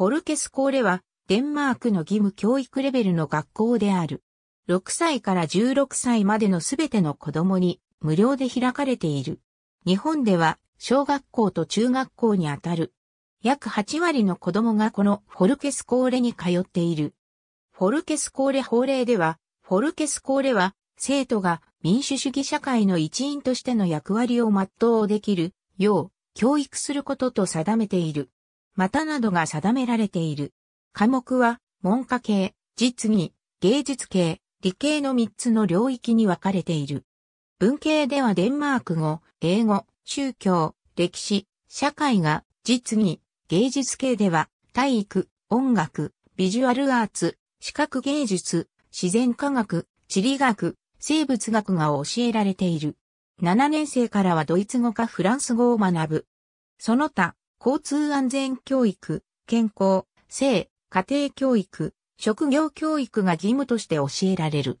フォルケスコーレは、デンマークの義務教育レベルの学校である。6歳から16歳までのすべての子供に無料で開かれている。日本では小学校と中学校にあたる。約8割の子供がこのフォルケスコーレに通っている。フォルケスコーレ法令では、フォルケスコーレは生徒が民主主義社会の一員としての役割を全うできるよう教育することと定めている。またなどが定められている。科目は、文科系、実技、芸術系、理系の3つの領域に分かれている。文系ではデンマーク語、英語、宗教、歴史、社会が、実技、芸術系では、体育、音楽、ビジュアルアーツ、視覚芸術、自然科学、地理学、生物学が教えられている。7年生からはドイツ語かフランス語を学ぶ。その他、交通安全教育、健康、性、家庭教育、職業教育が義務として教えられる。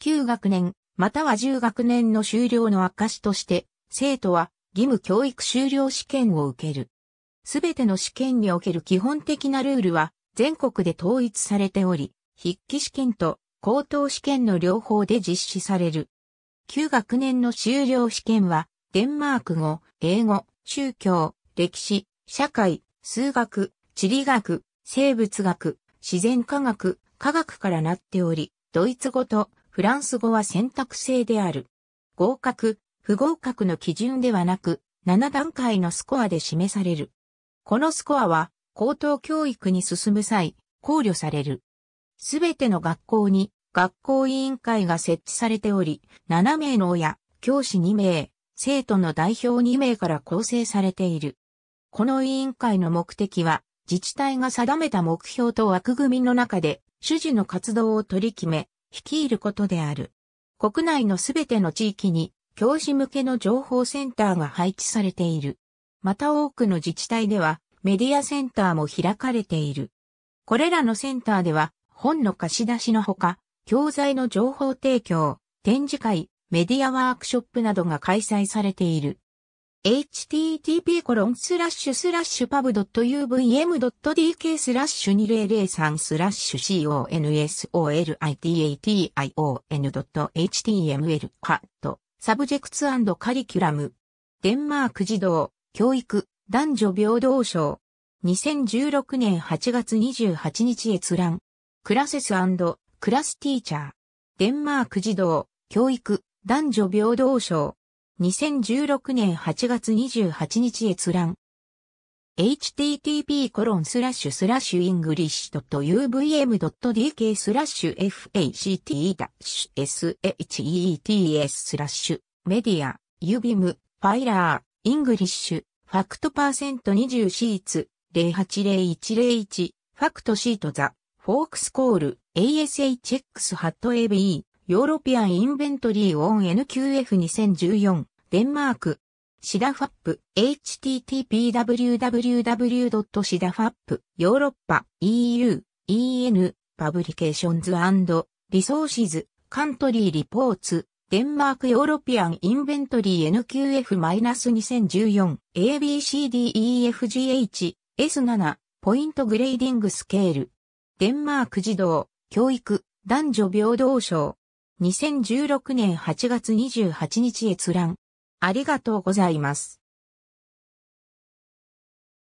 旧学年、または10学年の修了の証として、生徒は義務教育修了試験を受ける。すべての試験における基本的なルールは全国で統一されており、筆記試験と高等試験の両方で実施される。旧学年の修了試験は、デンマーク語、英語、宗教、歴史、社会、数学、地理学、生物学、自然科学、科学からなっており、ドイツ語とフランス語は選択制である。合格、不合格の基準ではなく、7段階のスコアで示される。このスコアは、高等教育に進む際、考慮される。すべての学校に学校委員会が設置されており、7名の親、教師2名、生徒の代表2名から構成されている。この委員会の目的は、自治体が定めた目標と枠組みの中で、主事の活動を取り決め、率いることである。国内のすべての地域に、教師向けの情報センターが配置されている。また多くの自治体では、メディアセンターも開かれている。これらのセンターでは、本の貸し出しのほか、教材の情報提供、展示会、メディアワークショップなどが開催されている。http p u b .uvm.dk スラッシュ2003スラッシュ c o n s o l i n t i o n h t m l ハットサブジェクツカリキュラムデンマーク児童教育男女平等賞。2016年8月28日閲覧クラセスクラスティーチャーデンマーク児童教育男女平等賞。2016年8月28日閲覧。http コロンスラッシュスラッシュイングリッシュ .uvm.dk スラッシュ fact-sheets スラッシュメディアユビ m ファイラーイングリッシュファクトパーセント20シーツ080101ファクトシートザフォークスコール ASHX ハット AB ヨーロピアン・インベントリー・オン NQF2014、デンマーク、シダファップ、http://www.sidafap、ヨーロッパ、EU、EN、パブリケーションズリソーシズ、カントリー・リポーツ、デンマークヨーロピアンインベントリー NQF-2014 ABCDEFGH S7 ポイントグレーディングスケールデンマーク児童教育男女平等賞。2016年8月28日閲覧。ありがとうございます。